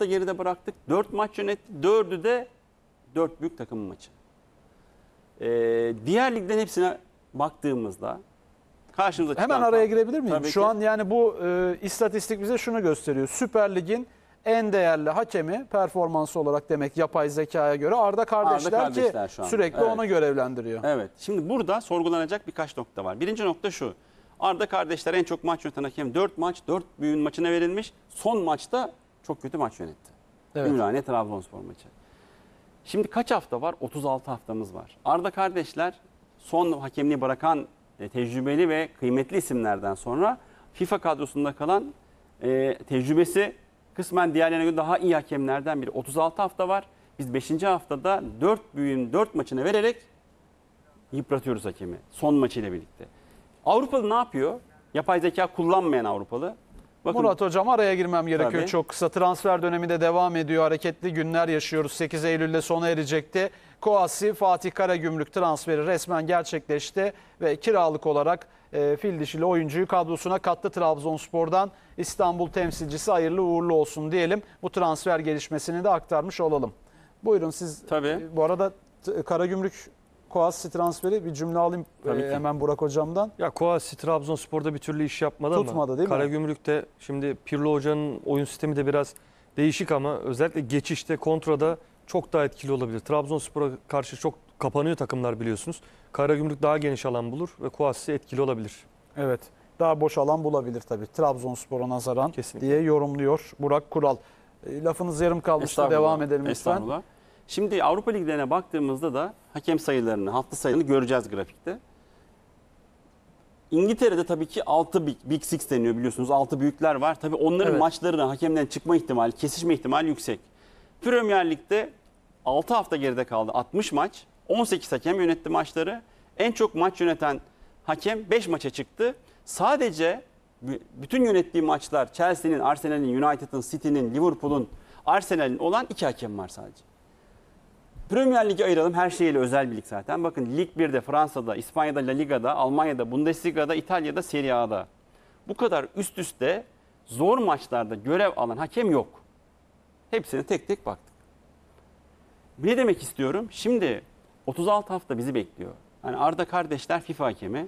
da geride bıraktık. 4 maç yönetti. 4'ü de 4 büyük takımın maçı. Ee, diğer ligden hepsine baktığımızda karşımıza çıkan... Hemen araya girebilir miyim? Tabii Şu ki. an yani bu e, istatistik bize şunu gösteriyor. Süper Lig'in en değerli hakemi performansı olarak demek yapay zekaya göre Arda kardeşler, Arda kardeşler ki sürekli evet. onu görevlendiriyor. Evet. Şimdi burada sorgulanacak birkaç nokta var. Birinci nokta şu. Arda kardeşler en çok maç yöneten hakem 4 maç 4 büyüğün maçına verilmiş. Son maçta çok kötü maç yönetti. Evet. Ümraniye Trabzonspor maçı. Şimdi kaç hafta var? 36 haftamız var. Arda kardeşler son hakemliği bırakan e, tecrübeli ve kıymetli isimlerden sonra FIFA kadrosunda kalan e, tecrübesi kısmen diğerlerine göre daha iyi hakemlerden biri. 36 hafta var. Biz 5. haftada 4 büyüğün 4 maçını vererek yıpratıyoruz hakemi. Son maçıyla birlikte. Avrupalı ne yapıyor? Yapay zeka kullanmayan Avrupalı. Bakın, Murat Hocam araya girmem gerekiyor tabii. çok kısa. Transfer dönemi de devam ediyor. Hareketli günler yaşıyoruz. 8 Eylül'de sona erecekti. Koasi Fatih Karagümrük transferi resmen gerçekleşti ve kiralık olarak e, fil dişili oyuncuyu kadrosuna kattı Trabzonspor'dan. İstanbul temsilcisi hayırlı uğurlu olsun diyelim. Bu transfer gelişmesini de aktarmış olalım. Buyurun siz Tabii. E, bu arada Karagümrük Koassi transferi bir cümle alayım e, Tabii ki. hemen Burak hocamdan. Ya Koassi Trabzonspor'da bir türlü iş yapmadı Tutmadı, ama. Tutmadı değil mi? Karagümrük'te şimdi Pirlo hocanın oyun sistemi de biraz değişik ama özellikle geçişte kontrada çok daha etkili olabilir. Trabzonspor'a karşı çok kapanıyor takımlar biliyorsunuz. Karagümrük daha geniş alan bulur ve Koassi etkili olabilir. Evet. Daha boş alan bulabilir tabii Trabzonspor'a nazaran Kesinlikle. diye yorumluyor Burak Kural. E, lafınız yarım kalmıştı. Devam edelim lütfen. Estağfurullah. Şimdi Avrupa Liglerine baktığımızda da hakem sayılarını, hafta sayılarını göreceğiz grafikte. İngiltere'de tabii ki 6 Big, Big Six deniyor biliyorsunuz. 6 büyükler var. Tabii onların evet. maçlarına hakemden çıkma ihtimali, kesişme ihtimali yüksek. Premier Lig'de 6 hafta geride kaldı. 60 maç. 18 hakem yönetti maçları. En çok maç yöneten hakem 5 maça çıktı. Sadece bütün yönettiği maçlar Chelsea'nin, Arsenal'in, United'ın, City'nin, Liverpool'un, Arsenal'in olan 2 hakem var sadece. Premier Lig'i ayıralım. Her şeyiyle özel bir lig zaten. Bakın Lig 1'de Fransa'da, İspanya'da, La Liga'da, Almanya'da, Bundesliga'da, İtalya'da, Serie A'da. Bu kadar üst üste zor maçlarda görev alan hakem yok. Hepsine tek tek baktık. Ne demek istiyorum? Şimdi 36 hafta bizi bekliyor. Yani Arda kardeşler FIFA hakemi.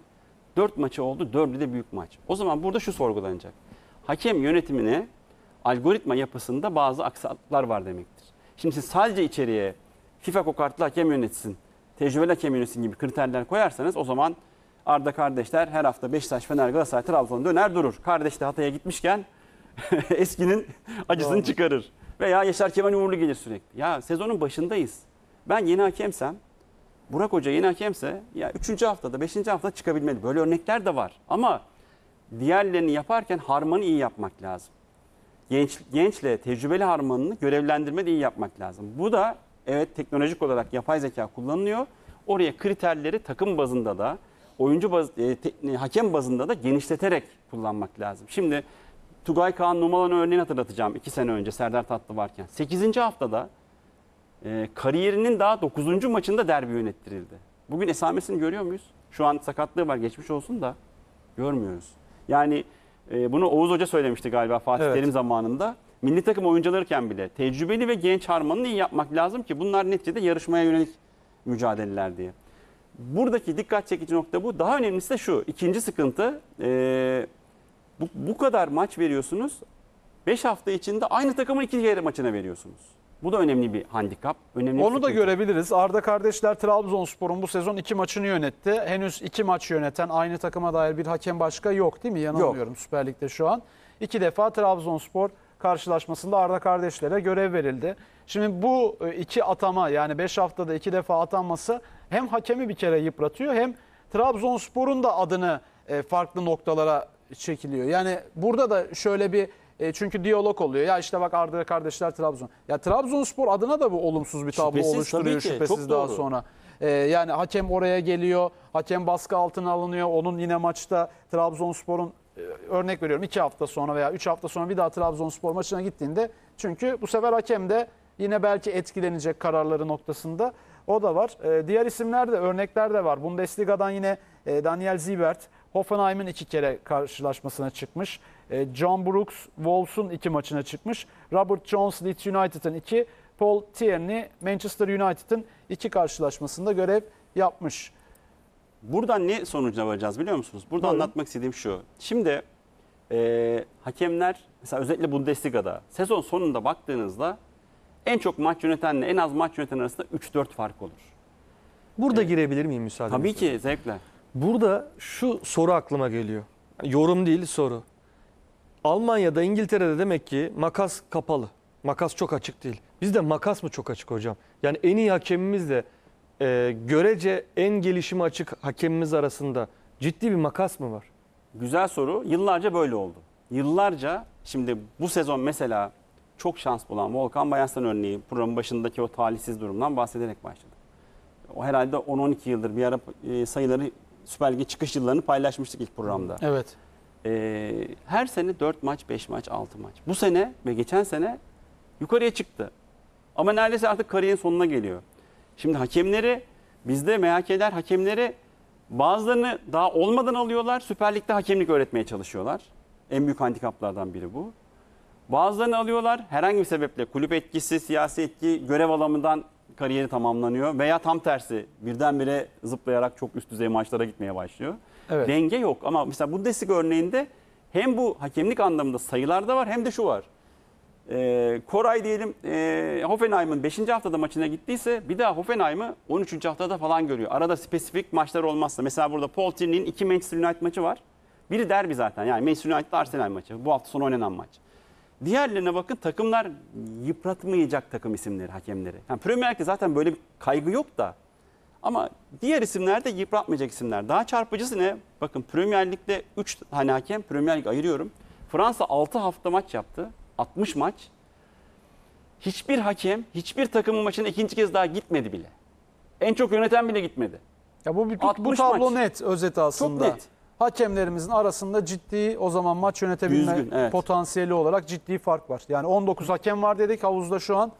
4 maçı oldu, 4'ü de büyük maç. O zaman burada şu sorgulanacak. Hakem yönetimine algoritma yapısında bazı aksaklıklar var demektir. Şimdi siz sadece içeriye FIFA kokartlı hakem yönetsin, tecrübeli hakem yönetsin gibi kriterler koyarsanız o zaman Arda kardeşler her hafta Beşiktaş, Fener, Galatasaray, Trabzon döner durur. Kardeş de Hatay'a gitmişken eskinin acısını Doğru. çıkarır. Veya Yaşar Kemal Uğurlu gelir sürekli. Ya sezonun başındayız. Ben yeni hakemsem, Burak Hoca yeni hakemse ya 3. haftada, 5. haftada çıkabilmeli. Böyle örnekler de var. Ama diğerlerini yaparken harmanı iyi yapmak lazım. Genç, gençle tecrübeli harmanını görevlendirme de iyi yapmak lazım. Bu da Evet teknolojik olarak yapay zeka kullanılıyor. Oraya kriterleri takım bazında da oyuncu baz, e, te, e, hakem bazında da genişleterek kullanmak lazım. Şimdi Tugay Kaan Numalan örneğini hatırlatacağım iki sene önce Serdar Tatlı varken. 8. haftada e, kariyerinin daha 9. maçında derbi yönettirildi. Bugün esamesini görüyor muyuz? Şu an sakatlığı var geçmiş olsun da görmüyoruz. Yani e, bunu Oğuz Hoca söylemişti galiba Fatih evet. Terim zamanında milli takım oyuncularken bile tecrübeli ve genç harmanını iyi yapmak lazım ki bunlar neticede yarışmaya yönelik mücadeleler diye. Buradaki dikkat çekici nokta bu. Daha önemlisi de şu. ikinci sıkıntı e, bu, bu kadar maç veriyorsunuz. 5 hafta içinde aynı takımın iki kere maçına veriyorsunuz. Bu da önemli bir handikap. Önemli Onu bir da görebiliriz. Arda kardeşler Trabzonspor'un bu sezon iki maçını yönetti. Henüz iki maç yöneten aynı takıma dair bir hakem başka yok değil mi? Yanılmıyorum yok. Süper Lig'de şu an. İki defa Trabzonspor karşılaşmasında Arda kardeşlere görev verildi. Şimdi bu e, iki atama yani 5 haftada iki defa atanması hem hakemi bir kere yıpratıyor hem Trabzonspor'un da adını e, farklı noktalara çekiliyor. Yani burada da şöyle bir e, çünkü diyalog oluyor. Ya işte bak Arda kardeşler Trabzon. Ya Trabzonspor adına da bu olumsuz bir tablo şüphesiz, oluşturuyor ki, şüphesiz daha doğru. sonra. E, yani hakem oraya geliyor. Hakem baskı altına alınıyor. Onun yine maçta Trabzonspor'un ee, örnek veriyorum 2 hafta sonra veya 3 hafta sonra bir daha Trabzonspor maçına gittiğinde çünkü bu sefer hakem de yine belki etkilenecek kararları noktasında o da var. E, diğer isimler de örnekler de var. Bundesliga'dan yine e, Daniel Zibert Hoffenheim'in iki kere karşılaşmasına çıkmış. E, ee, John Brooks Wolves'un iki maçına çıkmış. Robert Jones Leeds United'ın iki. Paul Tierney Manchester United'ın iki karşılaşmasında görev yapmış. Buradan ne sonucuna varacağız biliyor musunuz? Burada Doğru. anlatmak istediğim şu. Şimdi e, hakemler mesela özellikle Bundesliga'da sezon sonunda baktığınızda en çok maç yönetenle en az maç yöneten arasında 3-4 fark olur. Burada evet. girebilir miyim müsaadenizle? Tabii ki zevkle. Burada şu soru aklıma geliyor. Yorum değil soru. Almanya'da, İngiltere'de demek ki makas kapalı. Makas çok açık değil. Bizde makas mı çok açık hocam? Yani en iyi hakemimiz de e, görece en gelişimi açık hakemimiz arasında ciddi bir makas mı var? Güzel soru. Yıllarca böyle oldu. Yıllarca şimdi bu sezon mesela çok şans bulan Volkan Bayanslan örneği programın başındaki o talihsiz durumdan bahsederek başladı. O herhalde 10-12 yıldır bir ara e, sayıları Süper Lig'in çıkış yıllarını paylaşmıştık ilk programda. Evet. E, her sene 4 maç, 5 maç, 6 maç. Bu sene ve geçen sene yukarıya çıktı. Ama neredeyse artık kariyerin sonuna geliyor. Şimdi hakemleri bizde MHK'ler hakemleri bazılarını daha olmadan alıyorlar. Süper Lig'de hakemlik öğretmeye çalışıyorlar. En büyük handikaplardan biri bu. Bazılarını alıyorlar herhangi bir sebeple kulüp etkisi, siyasi etki, görev alanından kariyeri tamamlanıyor veya tam tersi birdenbire zıplayarak çok üst düzey maçlara gitmeye başlıyor. Evet. Denge yok ama mesela bu desik örneğinde hem bu hakemlik anlamında sayılarda var hem de şu var. E, Koray diyelim e, Hoffenheim'ın 5. haftada maçına gittiyse bir daha Hoffenheim'ı 13. haftada falan görüyor. Arada spesifik maçlar olmazsa. Mesela burada Paul Tierney'in 2 Manchester United maçı var. Biri derbi zaten yani Manchester United Arsenal maçı. Bu hafta son oynanan maç. Diğerlerine bakın takımlar yıpratmayacak takım isimleri, hakemleri. Yani Premier Lig'de zaten böyle bir kaygı yok da ama diğer isimler de yıpratmayacak isimler. Daha çarpıcısı ne? Bakın Premier Lig'de 3 tane hakem, Premier Lig ayırıyorum. Fransa 6 hafta maç yaptı. 60 maç hiçbir hakem hiçbir takımın maçına ikinci kez daha gitmedi bile. En çok yöneten bile gitmedi. Ya bu bu, bu tablo maç. net özet aslında. Çok net. Hakemlerimizin arasında ciddi o zaman maç yönetebilme Düzgün, evet. potansiyeli olarak ciddi fark var. Yani 19 hakem var dedik havuzda şu an.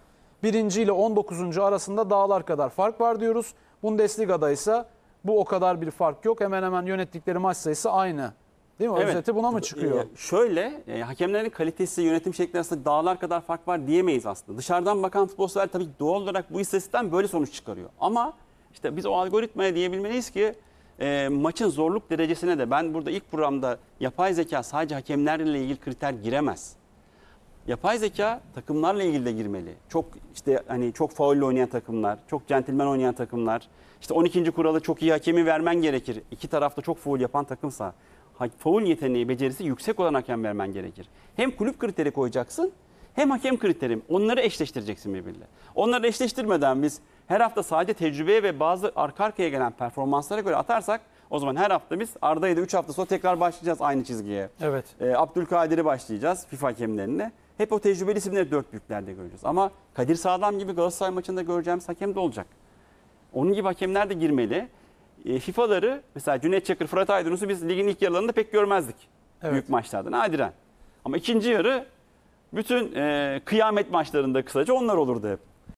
Birinci ile 19. arasında dağlar kadar fark var diyoruz. Bundesliga'da ise bu o kadar bir fark yok. Hemen hemen yönettikleri maç sayısı aynı Değil mi? Evet. Özeti buna mı çıkıyor? E, şöyle e, hakemlerin kalitesi yönetim şekli arasında dağlar kadar fark var diyemeyiz aslında. Dışarıdan bakan futbolcular tabii doğal olarak bu istatistikten böyle sonuç çıkarıyor. Ama işte biz o algoritmaya diyebilmeliyiz ki e, maçın zorluk derecesine de ben burada ilk programda yapay zeka sadece hakemlerle ilgili kriter giremez. Yapay zeka takımlarla ilgili de girmeli. Çok işte hani çok faulle oynayan takımlar, çok centilmen oynayan takımlar. İşte 12. kuralı çok iyi hakemi vermen gerekir. İki tarafta çok faul yapan takımsa faul yeteneği, becerisi yüksek olan hakem vermen gerekir. Hem kulüp kriteri koyacaksın hem hakem kriteri. Onları eşleştireceksin birbirle. Onları eşleştirmeden biz her hafta sadece tecrübeye ve bazı arka arkaya gelen performanslara göre atarsak o zaman her hafta biz Arda'yı da 3 hafta sonra tekrar başlayacağız aynı çizgiye. Evet. E, Abdülkadir'i başlayacağız FIFA hakemlerine. Hep o tecrübeli isimleri dört büyüklerde göreceğiz. Ama Kadir Sağlam gibi Galatasaray maçında göreceğimiz hakem de olacak. Onun gibi hakemler de girmeli e, FIFA'ları mesela Cüneyt Çakır, Fırat Aydınus'u biz ligin ilk yarılarında pek görmezdik. Evet. Büyük maçlarda nadiren. Ama ikinci yarı bütün e, kıyamet maçlarında kısaca onlar olurdu hep.